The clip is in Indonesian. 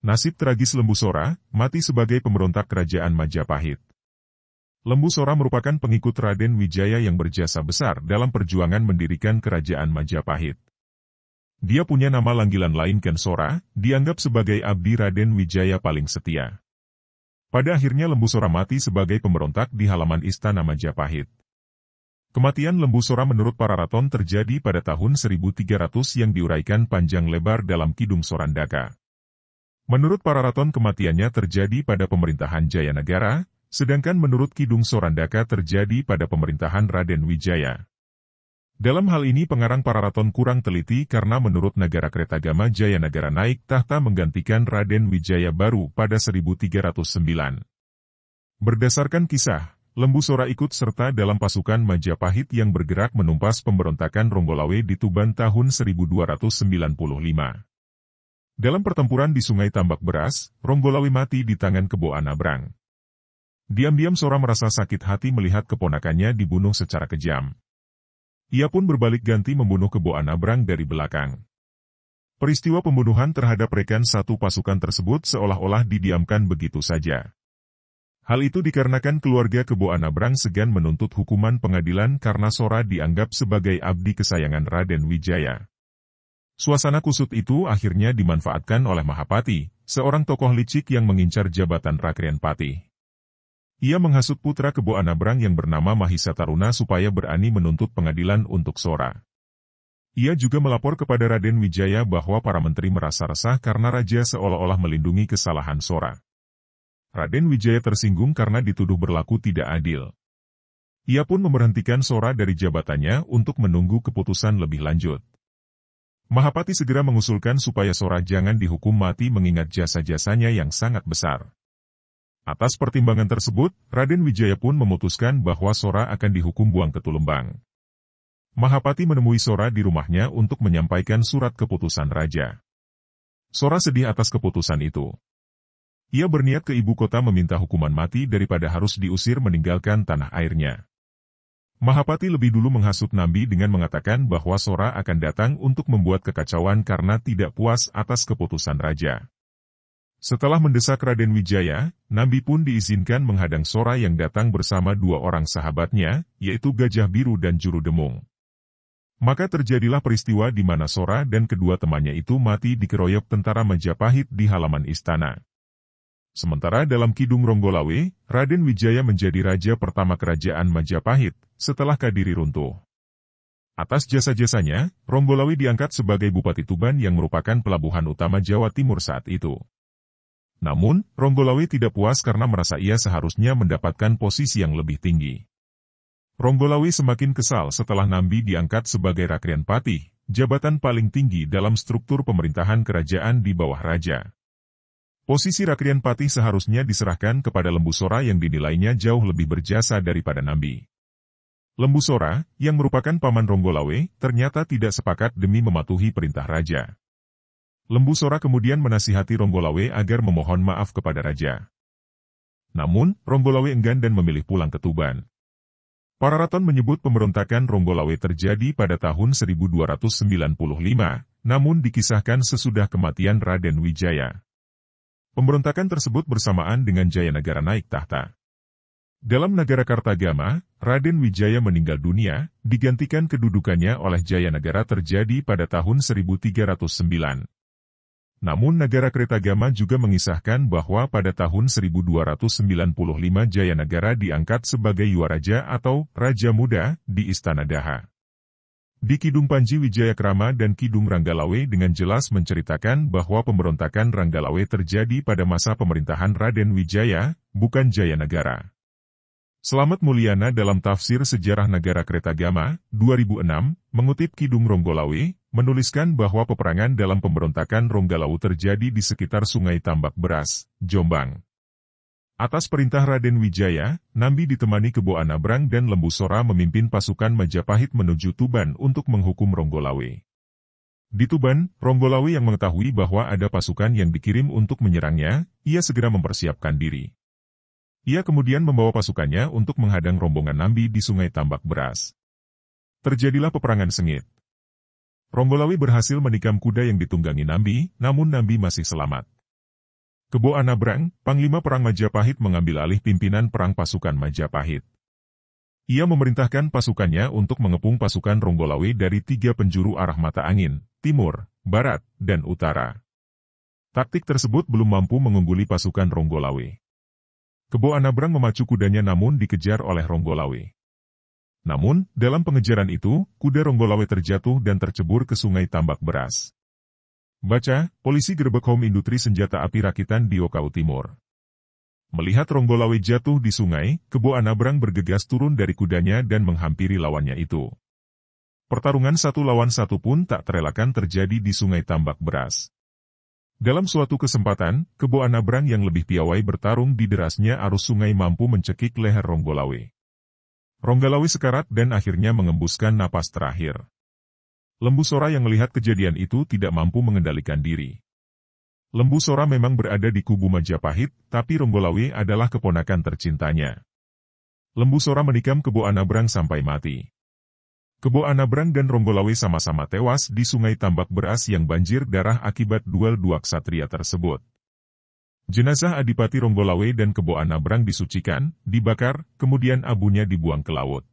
Nasib tragis Lembu Sora, mati sebagai pemberontak kerajaan Majapahit. Lembu Sora merupakan pengikut Raden Wijaya yang berjasa besar dalam perjuangan mendirikan kerajaan Majapahit. Dia punya nama langgilan lain Ken Sora, dianggap sebagai abdi Raden Wijaya paling setia. Pada akhirnya Lembu Sora mati sebagai pemberontak di halaman Istana Majapahit. Kematian Lembu Sora menurut para raton terjadi pada tahun 1300 yang diuraikan panjang lebar dalam Kidung Sorandaka. Menurut para raton kematiannya terjadi pada pemerintahan Jayanagara, sedangkan menurut Kidung Sorandaka terjadi pada pemerintahan Raden Wijaya. Dalam hal ini pengarang para raton kurang teliti karena menurut negara Kretagama Jayanagara naik tahta menggantikan Raden Wijaya baru pada 1309. Berdasarkan kisah, Lembu Sora ikut serta dalam pasukan Majapahit yang bergerak menumpas pemberontakan Ronggolawe di Tuban tahun 1295. Dalam pertempuran di Sungai Tambak Beras, Ronggolawi mati di tangan Kebo Anabrang. Diam-diam Sora merasa sakit hati melihat keponakannya dibunuh secara kejam. Ia pun berbalik ganti membunuh Kebo Anabrang dari belakang. Peristiwa pembunuhan terhadap rekan satu pasukan tersebut seolah-olah didiamkan begitu saja. Hal itu dikarenakan keluarga Kebo Anabrang segan menuntut hukuman pengadilan karena Sora dianggap sebagai abdi kesayangan Raden Wijaya. Suasana kusut itu akhirnya dimanfaatkan oleh Mahapati, seorang tokoh licik yang mengincar jabatan Rakrian Pati. Ia menghasut putra Kebo Anabrang yang bernama Mahisa Taruna supaya berani menuntut pengadilan untuk Sora. Ia juga melapor kepada Raden Wijaya bahwa para menteri merasa resah karena Raja seolah-olah melindungi kesalahan Sora. Raden Wijaya tersinggung karena dituduh berlaku tidak adil. Ia pun memberhentikan Sora dari jabatannya untuk menunggu keputusan lebih lanjut. Mahapati segera mengusulkan supaya Sora jangan dihukum mati mengingat jasa-jasanya yang sangat besar. Atas pertimbangan tersebut, Raden Wijaya pun memutuskan bahwa Sora akan dihukum buang ke Tulembang. Mahapati menemui Sora di rumahnya untuk menyampaikan surat keputusan raja. Sora sedih atas keputusan itu. Ia berniat ke ibu kota meminta hukuman mati daripada harus diusir meninggalkan tanah airnya. Mahapati lebih dulu menghasut Nambi dengan mengatakan bahwa Sora akan datang untuk membuat kekacauan karena tidak puas atas keputusan raja. Setelah mendesak Raden Wijaya, Nambi pun diizinkan menghadang Sora yang datang bersama dua orang sahabatnya, yaitu Gajah Biru dan Juru Demung. Maka terjadilah peristiwa di mana Sora dan kedua temannya itu mati dikeroyok tentara Majapahit di halaman istana. Sementara dalam Kidung Ronggolawe, Raden Wijaya menjadi raja pertama kerajaan Majapahit setelah Kadiri runtuh. Atas jasa-jasanya, Ronggolawe diangkat sebagai Bupati Tuban yang merupakan pelabuhan utama Jawa Timur saat itu. Namun, Ronggolawe tidak puas karena merasa ia seharusnya mendapatkan posisi yang lebih tinggi. Ronggolawe semakin kesal setelah Nambi diangkat sebagai Rakrian Patih, jabatan paling tinggi dalam struktur pemerintahan kerajaan di bawah raja. Posisi Rakrian Patih seharusnya diserahkan kepada Lembu Sora yang dinilainya jauh lebih berjasa daripada Nambi. Lembu Sora, yang merupakan paman Ronggolawe, ternyata tidak sepakat demi mematuhi perintah raja. Lembu Sora kemudian menasihati Ronggolawe agar memohon maaf kepada raja. Namun, Ronggolawe enggan dan memilih pulang ke Tuban. Para raton menyebut pemberontakan Ronggolawe terjadi pada tahun 1295, namun dikisahkan sesudah kematian Raden Wijaya. Pemberontakan tersebut bersamaan dengan Jaya Negara naik tahta. Dalam negara Kartagama, Raden Wijaya meninggal dunia, digantikan kedudukannya oleh Jaya Negara terjadi pada tahun 1309. Namun negara Kretagama juga mengisahkan bahwa pada tahun 1295 Jaya Negara diangkat sebagai Yuwaraja atau Raja Muda di Istana Daha. Di Kidung Panji Krama dan Kidung Ranggalawe dengan jelas menceritakan bahwa pemberontakan Ranggalawe terjadi pada masa pemerintahan Raden Wijaya, bukan Jayanegara. Selamat Mulyana dalam tafsir Sejarah Negara Kretagama, 2006, mengutip Kidung Ronggolawe, menuliskan bahwa peperangan dalam pemberontakan Ronggalawe terjadi di sekitar Sungai Tambak Beras, Jombang. Atas perintah Raden Wijaya, Nambi ditemani Kebo Anabrang dan Lembu Sora memimpin pasukan Majapahit menuju Tuban untuk menghukum Ronggolawe. Di Tuban, Ronggolawe yang mengetahui bahwa ada pasukan yang dikirim untuk menyerangnya, ia segera mempersiapkan diri. Ia kemudian membawa pasukannya untuk menghadang rombongan Nambi di sungai Tambak Beras. Terjadilah peperangan sengit. Ronggolawe berhasil menikam kuda yang ditunggangi Nambi, namun Nambi masih selamat. Kebo Anabrang, Panglima Perang Majapahit mengambil alih pimpinan Perang Pasukan Majapahit. Ia memerintahkan pasukannya untuk mengepung pasukan Ronggolawe dari tiga penjuru arah mata angin, timur, barat, dan utara. Taktik tersebut belum mampu mengungguli pasukan Ronggolawe. Kebo Anabrang memacu kudanya namun dikejar oleh Ronggolawe. Namun, dalam pengejaran itu, kuda Ronggolawe terjatuh dan tercebur ke sungai tambak beras. Baca, polisi gerbek home industri senjata api rakitan di Okau Timur. Melihat Ronggolawe jatuh di sungai, Kebo Anabrang bergegas turun dari kudanya dan menghampiri lawannya itu. Pertarungan satu lawan satu pun tak terelakkan terjadi di sungai tambak beras. Dalam suatu kesempatan, Kebo Anabrang yang lebih piawai bertarung di derasnya arus sungai mampu mencekik leher Ronggolawe. Ronggolawe sekarat dan akhirnya mengembuskan napas terakhir. Lembu Sora yang melihat kejadian itu tidak mampu mengendalikan diri. Lembu Sora memang berada di kubu Majapahit, tapi Ronggolawe adalah keponakan tercintanya. Lembu Sora menikam Kebo Anabrang sampai mati. Kebo Anabrang dan Ronggolawe sama-sama tewas di sungai tambak beras yang banjir darah akibat duel dua ksatria tersebut. Jenazah Adipati Ronggolawe dan Kebo Anabrang disucikan, dibakar, kemudian abunya dibuang ke laut.